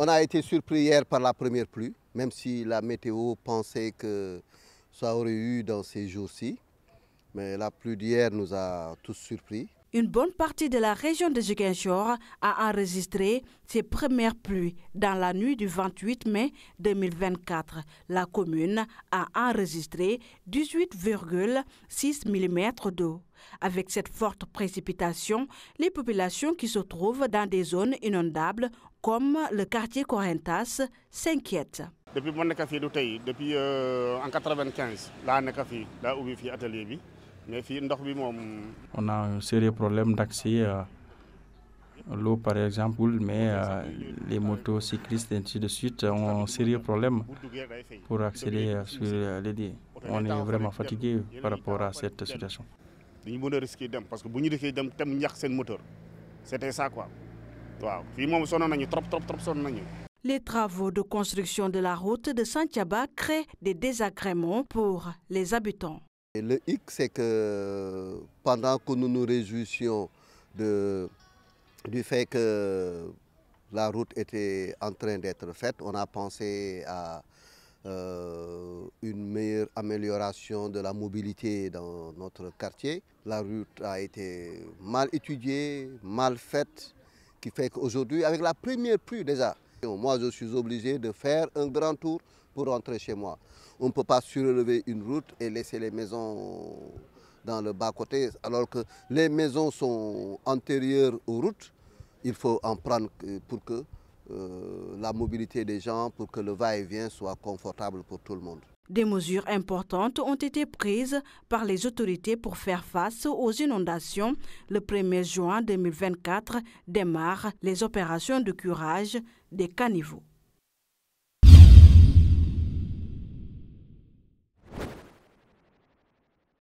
On a été surpris hier par la première pluie, même si la météo pensait que ça aurait eu dans ces jours-ci. Mais la pluie d'hier nous a tous surpris une bonne partie de la région de Jukenshor a enregistré ses premières pluies dans la nuit du 28 mai 2024. La commune a enregistré 18,6 mm d'eau. Avec cette forte précipitation, les populations qui se trouvent dans des zones inondables comme le quartier Corentas s'inquiètent. Depuis mon depuis euh, en 95, là, on a un sérieux problème d'accès à euh, l'eau, par exemple, mais euh, les motocyclistes, ainsi de suite, ont un sérieux problème pour accéder euh, sur les On est vraiment fatigué par rapport à cette situation. Les travaux de construction de la route de Santiaba créent des désagréments pour les habitants le hic, c'est que pendant que nous nous réjouissions du fait que la route était en train d'être faite, on a pensé à euh, une meilleure amélioration de la mobilité dans notre quartier. La route a été mal étudiée, mal faite, qui fait qu'aujourd'hui, avec la première pluie déjà, moi, je suis obligé de faire un grand tour pour rentrer chez moi. On ne peut pas surélever une route et laisser les maisons dans le bas-côté, alors que les maisons sont antérieures aux routes. Il faut en prendre pour que euh, la mobilité des gens, pour que le va-et-vient soit confortable pour tout le monde. Des mesures importantes ont été prises par les autorités pour faire face aux inondations. Le 1er juin 2024 démarrent les opérations de curage des caniveaux.